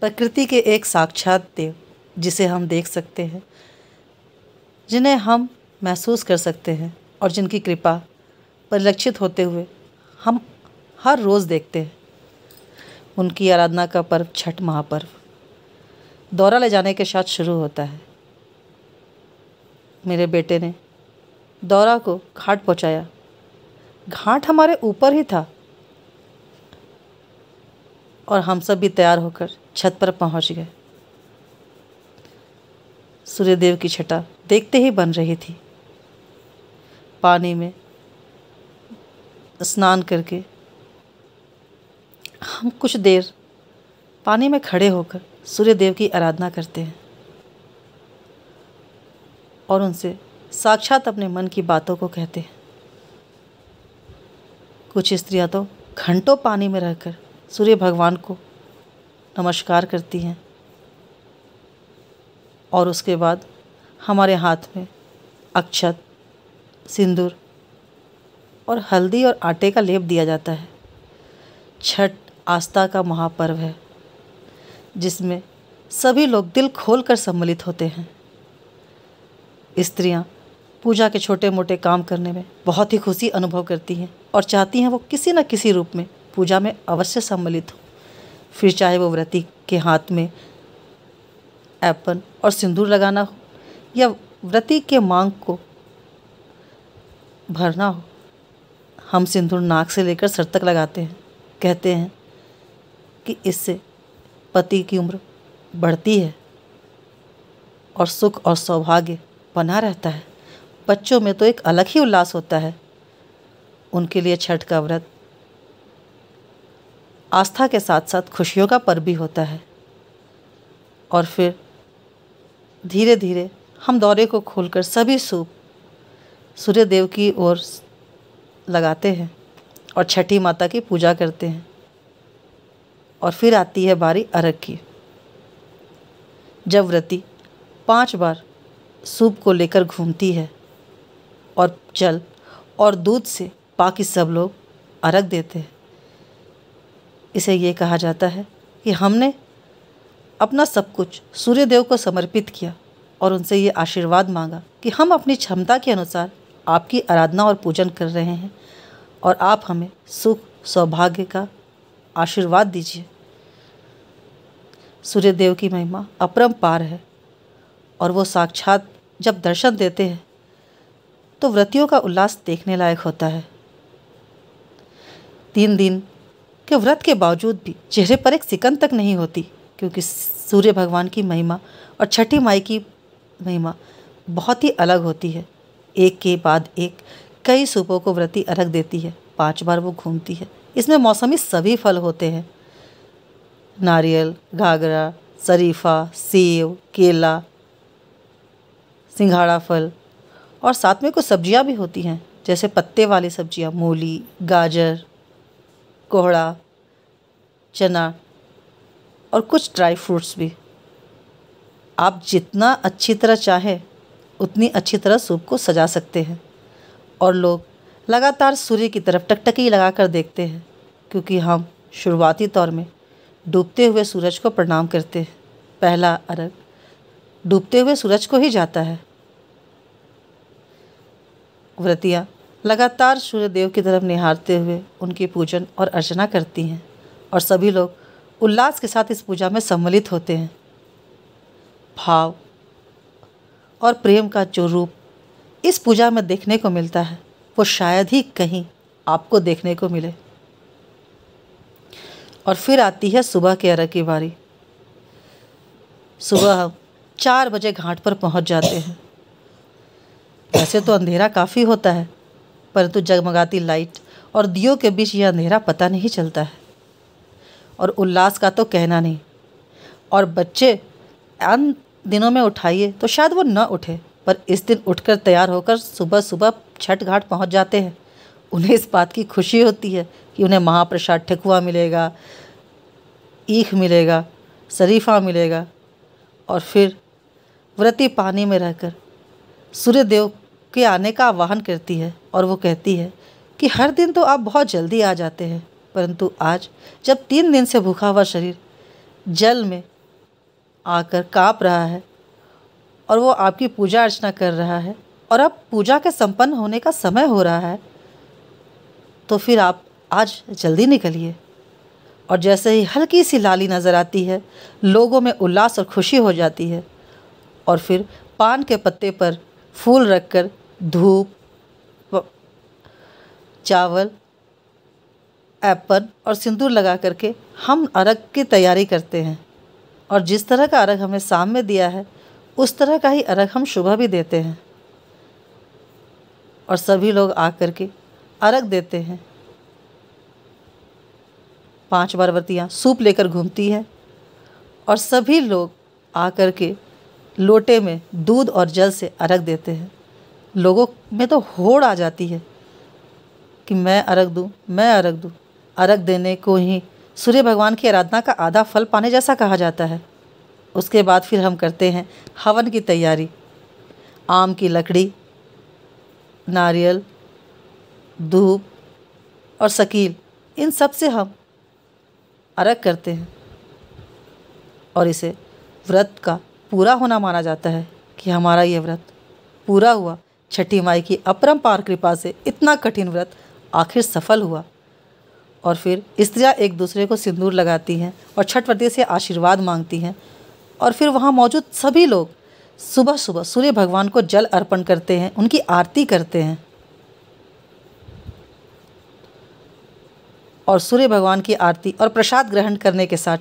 प्रकृति के एक साक्षात देव जिसे हम देख सकते हैं जिन्हें हम महसूस कर सकते हैं और जिनकी कृपा परिलक्षित होते हुए हम हर रोज़ देखते हैं उनकी आराधना का पर्व छठ महापर्व दौरा ले जाने के साथ शुरू होता है मेरे बेटे ने दौरा को घाट पहुंचाया घाट हमारे ऊपर ही था और हम सब भी तैयार होकर छत पर पहुंच गए सूर्यदेव की छटा देखते ही बन रही थी पानी में स्नान करके हम कुछ देर पानी में खड़े होकर सूर्यदेव की आराधना करते हैं और उनसे साक्षात अपने मन की बातों को कहते हैं कुछ स्त्रियां तो घंटों पानी में रहकर सूर्य भगवान को नमस्कार करती हैं और उसके बाद हमारे हाथ में अक्षत सिंदूर और हल्दी और आटे का लेप दिया जाता है छठ आस्था का महापर्व है जिसमें सभी लोग दिल खोल कर सम्मिलित होते हैं स्त्रियां पूजा के छोटे मोटे काम करने में बहुत ही खुशी अनुभव करती हैं और चाहती हैं वो किसी न किसी रूप में पूजा में अवश्य सम्मिलित हो फिर चाहे वो व्रती के हाथ में ऐपन और सिंदूर लगाना हो या व्रती के मांग को भरना हो हम सिंदूर नाक से लेकर सर तक लगाते हैं कहते हैं कि इससे पति की उम्र बढ़ती है और सुख और सौभाग्य बना रहता है बच्चों में तो एक अलग ही उल्लास होता है उनके लिए छठ का व्रत आस्था के साथ साथ खुशियों का पर्व भी होता है और फिर धीरे धीरे हम दौरे को खोलकर सभी सूप सूर्यदेव की ओर लगाते हैं और छठी माता की पूजा करते हैं और फिर आती है बारी अरग की जब व्रती पांच बार सूप को लेकर घूमती है और जल और दूध से बाकी सब लोग अरग देते हैं इसे ये कहा जाता है कि हमने अपना सब कुछ सूर्यदेव को समर्पित किया और उनसे ये आशीर्वाद मांगा कि हम अपनी क्षमता के अनुसार आपकी आराधना और पूजन कर रहे हैं और आप हमें सुख सौभाग्य का आशीर्वाद दीजिए सूर्यदेव की महिमा पार है और वो साक्षात जब दर्शन देते हैं तो व्रतियों का उल्लास देखने लायक होता है तीन दिन कि व्रत के बावजूद भी चेहरे पर एक सिकंद तक नहीं होती क्योंकि सूर्य भगवान की महिमा और छठी माई की महिमा बहुत ही अलग होती है एक के बाद एक कई सूपों को व्रती अर्घ देती है पांच बार वो घूमती है इसमें मौसमी सभी फल होते हैं नारियल घाघरा शरीफा सेब केला सिंघाड़ा फल और साथ में कुछ सब्जियां भी होती हैं जैसे पत्ते वाली सब्जियां मूली गाजर कोहड़ा चना और कुछ ड्राई फ्रूट्स भी आप जितना अच्छी तरह चाहें उतनी अच्छी तरह सूप को सजा सकते हैं और लोग लगातार सूर्य की तरफ टकटकी लगा कर देखते हैं क्योंकि हम शुरुआती तौर में डूबते हुए सूरज को प्रणाम करते हैं पहला अर्घ डूबते हुए सूरज को ही जाता है व्रतियाँ लगातार सूर्यदेव की तरफ निहारते हुए उनकी पूजन और अर्चना करती हैं और सभी लोग उल्लास के साथ इस पूजा में सम्मिलित होते हैं भाव और प्रेम का जो रूप इस पूजा में देखने को मिलता है वो शायद ही कहीं आपको देखने को मिले और फिर आती है सुबह के अर्घ की बारी सुबह हम चार बजे घाट पर पहुंच जाते हैं वैसे तो अंधेरा काफ़ी होता है परंतु जगमगाती लाइट और दियो के बीच यह अंधेरा पता नहीं चलता है और उल्लास का तो कहना नहीं और बच्चे अन दिनों में उठाइए तो शायद वो न उठे पर इस दिन उठकर तैयार होकर सुबह सुबह छठ घाट पहुंच जाते हैं उन्हें इस बात की खुशी होती है कि उन्हें महाप्रसाद ठेकुआ मिलेगा ईख मिलेगा शरीफा मिलेगा और फिर व्रती पानी में रहकर सूर्यदेव के आने का आह्वान करती है और वो कहती है कि हर दिन तो आप बहुत जल्दी आ जाते हैं परंतु आज जब तीन दिन से भूखा हुआ शरीर जल में आकर काँप रहा है और वो आपकी पूजा अर्चना कर रहा है और अब पूजा के संपन्न होने का समय हो रहा है तो फिर आप आज जल्दी निकलिए और जैसे ही हल्की सी लाली नज़र आती है लोगों में उल्लास और खुशी हो जाती है और फिर पान के पत्ते पर फूल रखकर धूप चावल एप्पल और सिंदूर लगा करके हम अरग की तैयारी करते हैं और जिस तरह का अरग हमें शाम में दिया है उस तरह का ही अरग हम सुबह भी देते हैं और सभी लोग आ कर के अरग देते हैं पांच बारवतियाँ सूप लेकर घूमती है और सभी लोग आ कर के लोटे में दूध और जल से अरग देते हैं लोगों में तो होड़ आ जाती है कि मैं अरग दूँ मैं अरग दूँ अरग देने को ही सूर्य भगवान की आराधना का आधा फल पाने जैसा कहा जाता है उसके बाद फिर हम करते हैं हवन की तैयारी आम की लकड़ी नारियल धूप और शकील इन सब से हम अरग करते हैं और इसे व्रत का पूरा होना माना जाता है कि हमारा ये व्रत पूरा हुआ छठी माई की पार कृपा से इतना कठिन व्रत आखिर सफल हुआ और फिर स्त्रियाँ एक दूसरे को सिंदूर लगाती हैं और छठ व्रती से आशीर्वाद मांगती हैं और फिर वहाँ मौजूद सभी लोग सुबह सुबह सूर्य भगवान को जल अर्पण करते हैं उनकी आरती करते हैं और सूर्य भगवान की आरती और प्रसाद ग्रहण करने के साथ